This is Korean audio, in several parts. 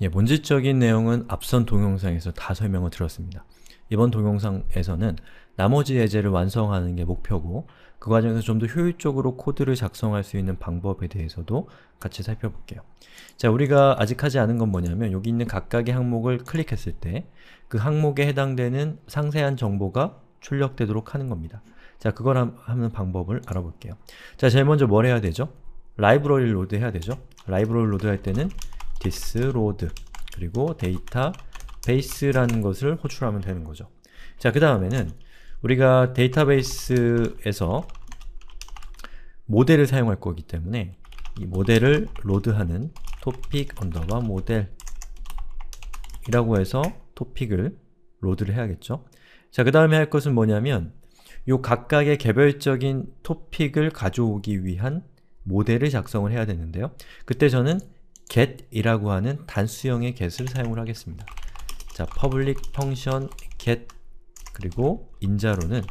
예, 본질적인 내용은 앞선 동영상에서 다 설명을 들었습니다 이번 동영상에서는 나머지 예제를 완성하는 게 목표고 그 과정에서 좀 더 효율적으로 코드를 작성할 수 있는 방법에 대해서도 같이 살펴볼게요. 자, 우리가 아직 하지 않은 건 뭐냐면 여기 있는 각각의 항목을 클릭했을 때 그 항목에 해당되는 상세한 정보가 출력되도록 하는 겁니다. 자, 그걸 함, 하는 방법을 알아볼게요. 자, 제일 먼저 뭘 해야 되죠? 라이브러리를 로드해야 되죠? 라이브러리를 로드할 때는 디스로드 그리고 데이터 베이스라는 것을 호출하면 되는 거죠. 자, 그 다음에는 우리가 데이터베이스에서 모델을 사용할 거기 때문에 이 모델을 로드하는 topic 언더바 모델 이라고 해서 topic을 로드를 해야겠죠. 자, 그 다음에 할 것은 뭐냐면 요 각각의 개별적인 topic을 가져오기 위한 모델을 작성을 해야 되는데요. 그때 저는 get이라고 하는 단수형의 get을 사용을 하겠습니다. 자, public function get 그리고 인자로는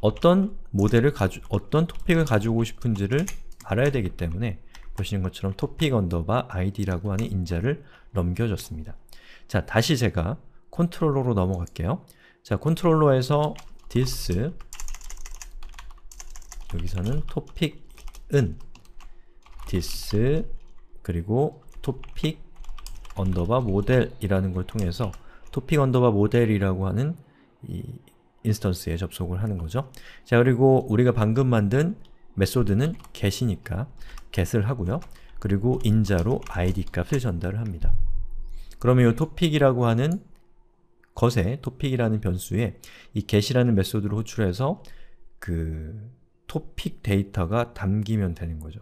어떤 모델을 가 어떤 토픽을 가지고 싶은지를 알아야 되기 때문에 보시는 것처럼 topic underbar id라고 하는 인자를 넘겨줬습니다. 자, 다시 제가 컨트롤러로 넘어갈게요. 자, 컨트롤러에서 this 여기서는 topic은 this 그리고 topic 언더바 모델이라는 걸 통해서 topic 언더바 모델이라고 하는 이 인스턴스에 접속을 하는 거죠. 자 그리고 우리가 방금 만든 메소드는 get이니까 get을 하고요. 그리고 인자로 id 값을 전달을 합니다. 그러면 이 topic이라고 하는 것에 topic이라는 변수에 이 get이라는 메소드를 호출해서 그 topic 데이터가 담기면 되는 거죠.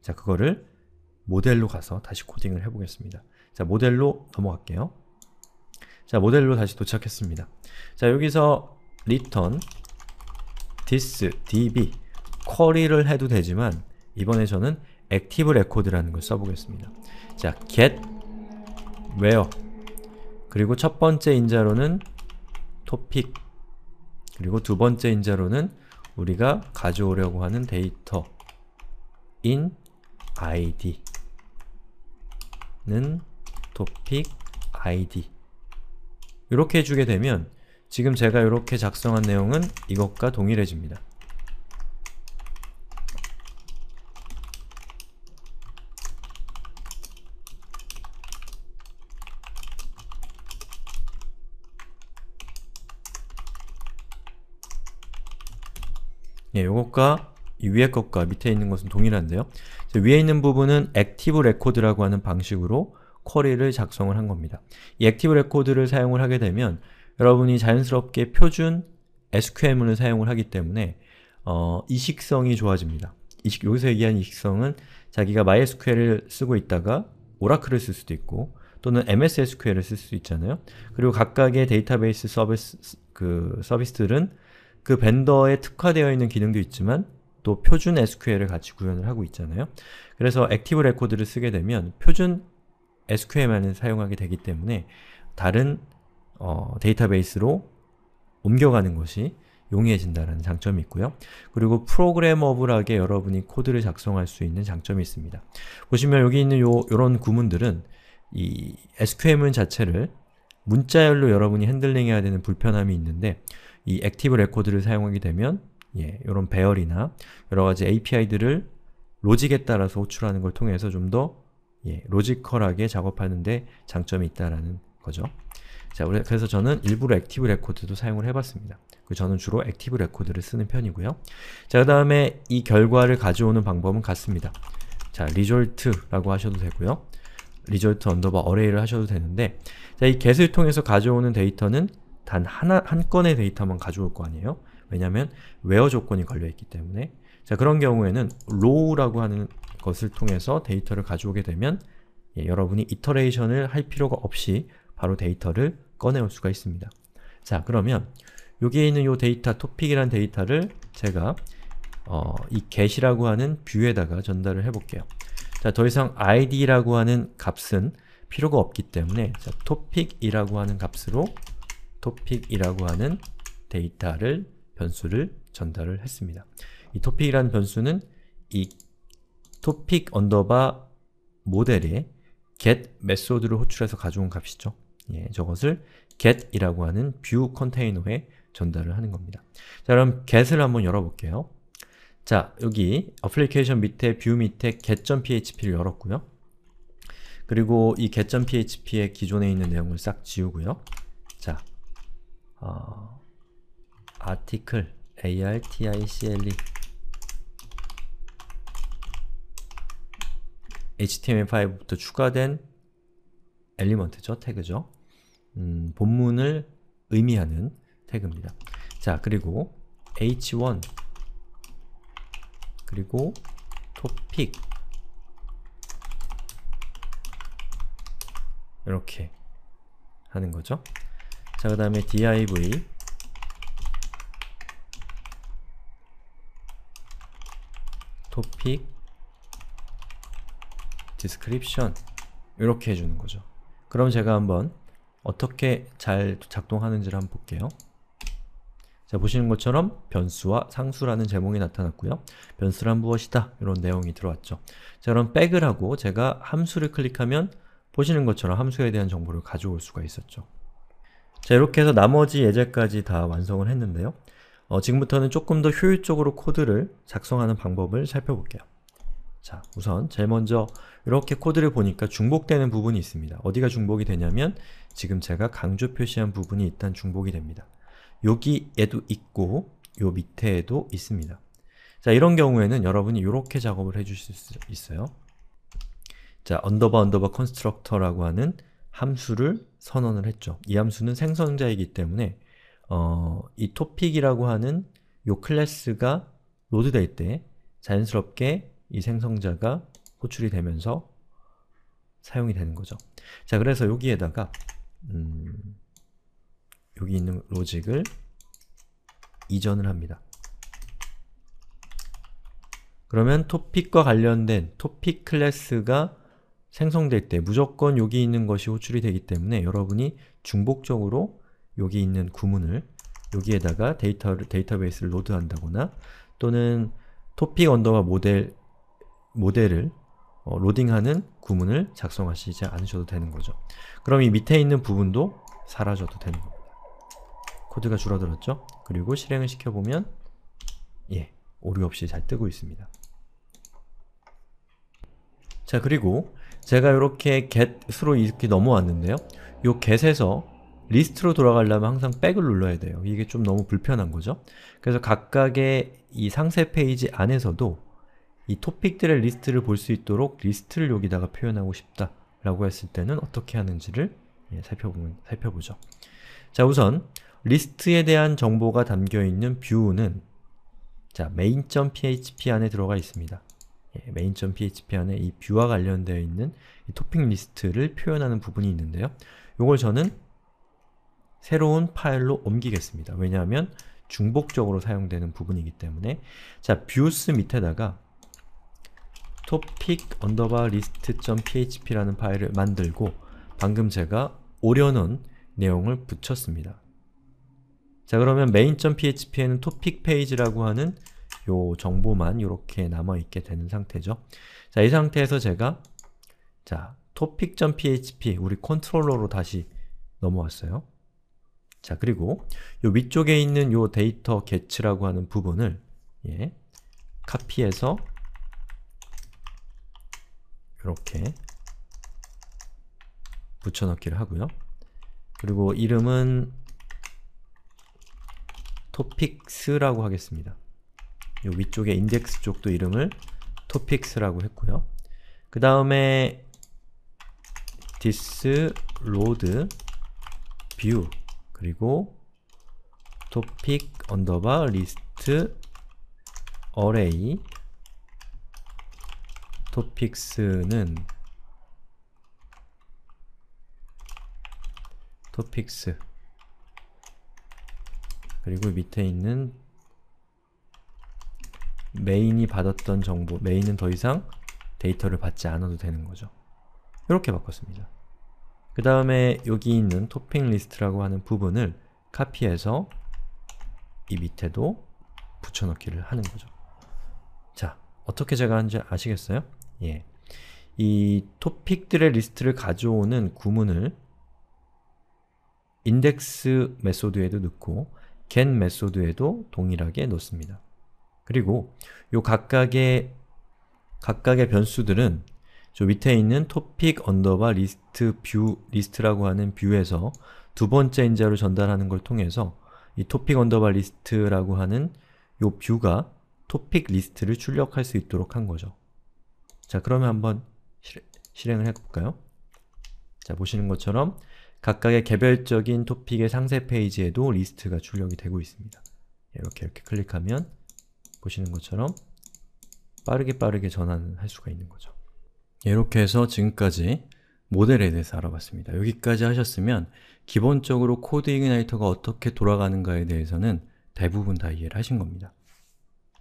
자 그거를 모델로 가서 다시 코딩을 해보겠습니다. 자, 모델로 넘어갈게요. 자, 모델로 다시 도착했습니다. 자, 여기서 return this db 쿼리를 해도 되지만 이번에 저는 active record라는 걸 써보겠습니다. 자, get where 그리고 첫 번째 인자로는 topic 그리고 두 번째 인자로는 우리가 가져오려고 하는 데이터 in id 는 topic id 이렇게 해주게 되면 지금 제가 이렇게 작성한 내용은 이것과 동일해집니다. 예, 요것과 위에 것과 밑에 있는 것은 동일한데요. 위에 있는 부분은 액티브 레코드라고 하는 방식으로 쿼리를 작성을 한 겁니다. 이 액티브 레코드를 사용을 하게 되면 여러분이 자연스럽게 표준 s q l 문을 사용을 하기 때문에 어, 이식성이 좋아집니다. 이식, 여기서 얘기한 이식성은 자기가 MySQL을 쓰고 있다가 오라클을 쓸 수도 있고 또는 MS SQL을 쓸수도 있잖아요. 그리고 각각의 데이터베이스 서비스, 그 서비스들은 그 벤더에 특화되어 있는 기능도 있지만 또 표준 SQL을 같이 구현을 하고 있잖아요. 그래서 액티브 레코드를 쓰게 되면 표준 SQL만을 사용하게 되기 때문에 다른 어, 데이터베이스로 옮겨가는 것이 용이해진다는 장점이 있고요. 그리고 프로그래머블하게 여러분이 코드를 작성할 수 있는 장점이 있습니다. 보시면 여기 있는 요, 요런 구문들은 이 SQL 문 자체를 문자열로 여러분이 핸들링해야 되는 불편함이 있는데 이 액티브 레코드를 사용하게 되면 예, 이런 배열이나 여러 가지 API들을 로직에 따라서 호출하는 걸 통해서 좀더 예, 로지컬하게 작업하는데 장점이 있다라는 거죠. 자, 그래서 저는 일부러 액티브 레코드도 사용을 해봤습니다. 그 저는 주로 액티브 레코드를 쓰는 편이고요. 자, 그 다음에 이 결과를 가져오는 방법은 같습니다. 자, result라고 하셔도 되고요. result underbar array를 하셔도 되는데 자, 이 get을 통해서 가져오는 데이터는 단 하나, 한 건의 데이터만 가져올 거 아니에요? 왜냐하면 웨어 조건이 걸려있기 때문에 자 그런 경우에는 row라고 하는 것을 통해서 데이터를 가져오게 되면 예, 여러분이 이터레이션을 할 필요가 없이 바로 데이터를 꺼내올 수가 있습니다. 자 그러면 여기에 있는 요 데이터, 토픽이란 데이터를 제가 어, 이 get이라고 하는 뷰에다가 전달을 해볼게요. 자, 더 이상 id라고 하는 값은 필요가 없기 때문에 자, topic이라고 하는 값으로 topic이라고 하는 데이터를 변수를 전달을 했습니다. 이 topic이라는 변수는 이 topic 언더바 모델에 get 메소드를 호출해서 가져온 값이죠. 예, 저것을 get이라고 하는 뷰 컨테이너에 전달을 하는 겁니다. 자, 그럼 get을 한번 열어볼게요. 자, 여기 application 밑에 뷰 밑에 get.php를 열었고요. 그리고 이 get.php의 기존에 있는 내용을 싹 지우고요. 자, 어, article article html5부터 추가된 엘리먼트죠, 태그죠. 음, 본문을 의미하는 태그입니다. 자, 그리고 h1 그리고 topic 이렇게 하는 거죠. 자, 그 다음에 div topic description 이렇게 해주는 거죠. 그럼 제가 한번 어떻게 잘 작동하는지를 한번 볼게요. 자, 보시는 것처럼 변수와 상수라는 제목이 나타났고요. 변수란 무엇이다? 이런 내용이 들어왔죠. 자, 그럼 백을 하고 제가 함수를 클릭하면 보시는 것처럼 함수에 대한 정보를 가져올 수가 있었죠. 자, 이렇게 해서 나머지 예제까지 다 완성을 했는데요. 어, 지금부터는 조금 더 효율적으로 코드를 작성하는 방법을 살펴볼게요. 자, 우선 제일 먼저 이렇게 코드를 보니까 중복되는 부분이 있습니다. 어디가 중복이 되냐면 지금 제가 강조 표시한 부분이 일단 중복이 됩니다. 여기에도 있고 요 밑에에도 있습니다. 자, 이런 경우에는 여러분이 이렇게 작업을 해주실 수 있어요. 자, 언더바 언더바 컨스트럭터라고 하는 함수를 선언을 했죠. 이 함수는 생성자이기 때문에 어, 이 topic이라고 하는 요 클래스가 로드될 때 자연스럽게 이 생성자가 호출이 되면서 사용이 되는 거죠. 자, 그래서 여기에다가 음, 여기 있는 로직을 이전을 합니다. 그러면 t o p i c 과 관련된 topic 클래스가 생성될 때 무조건 여기 있는 것이 호출이 되기 때문에 여러분이 중복적으로 여기 있는 구문을 여기에다가 데이터를, 데이터베이스를 로드한다거나 또는 토픽 언더와 모델, 모델을 어, 로딩하는 구문을 작성하시지 않으셔도 되는 거죠. 그럼 이 밑에 있는 부분도 사라져도 되는 겁니다. 코드가 줄어들었죠? 그리고 실행을 시켜보면 예, 오류 없이 잘 뜨고 있습니다. 자 그리고 제가 이렇게 get으로 이렇게 넘어왔는데요. 요 get에서 리스트로 돌아가려면 항상 백을 눌러야 돼요. 이게 좀 너무 불편한 거죠. 그래서 각각의 이 상세 페이지 안에서도 이 토픽들의 리스트를 볼 수 있도록 리스트를 여기다가 표현하고 싶다 라고 했을 때는 어떻게 하는지를 예, 살펴보면, 살펴보죠. 자 우선 리스트에 대한 정보가 담겨있는 뷰는 자 main.php 안에 들어가 있습니다. 예, main.php 안에 이 뷰와 관련되어 있는 토픽 리스트를 표현하는 부분이 있는데요. 이걸 저는 새로운 파일로 옮기겠습니다. 왜냐하면 중복적으로 사용되는 부분이기 때문에 자, 뷰스 밑에다가 topic underbar list.php라는 파일을 만들고 방금 제가 오려는 내용을 붙였습니다. 자 그러면 main.php에는 topic 페이지라고 하는 요 정보만 이렇게 남아있게 되는 상태죠. 자, 이 상태에서 제가 자, topic.php 우리 컨트롤러로 다시 넘어왔어요. 자, 그리고 요 위쪽에 있는 요 데이터 get라고 하는 부분을 예, 카피해서 이렇게 붙여넣기를 하고요. 그리고 이름은 topic라고 하겠습니다. 요 위쪽에 index 쪽도 이름을 topic라고 했고요. 그 다음에 t h i s l o a d view 그리고 topic 언더바 리스트 array topics는 topics 그리고 밑에 있는 메인이 받았던 정보, 메인은 더 이상 데이터를 받지 않아도 되는 거죠. 이렇게 바꿨습니다. 그 다음에 여기 있는 토핑 리스트라고 하는 부분을 카피해서 이 밑에도 붙여넣기를 하는 거죠. 자, 어떻게 제가 하는지 아시겠어요? 예. 이 토픽들의 리스트를 가져오는 구문을 index 메소드에도 넣고 get 메소드에도 동일하게 넣습니다. 그리고 요 각각의 각각의 변수들은 저 밑에 있는 topic 언더바 리스트 뷰 리스트라고 하는 뷰에서 두 번째 인자로 전달하는 걸 통해서 이 topic 언더바 리스트라고 하는 요 뷰가 topic 리스트를 출력할 수 있도록 한 거죠. 자, 그러면 한번 실행을 해볼까요? 자, 보시는 것처럼 각각의 개별적인 토픽의 상세 페이지에도 리스트가 출력이 되고 있습니다. 이렇게 이렇게 클릭하면 보시는 것처럼 빠르게 빠르게 전환할 수가 있는 거죠. 이렇게 해서 지금까지 모델에 대해서 알아봤습니다. 여기까지 하셨으면 기본적으로 코드 이그나이터가 어떻게 돌아가는가에 대해서는 대부분 다 이해를 하신 겁니다.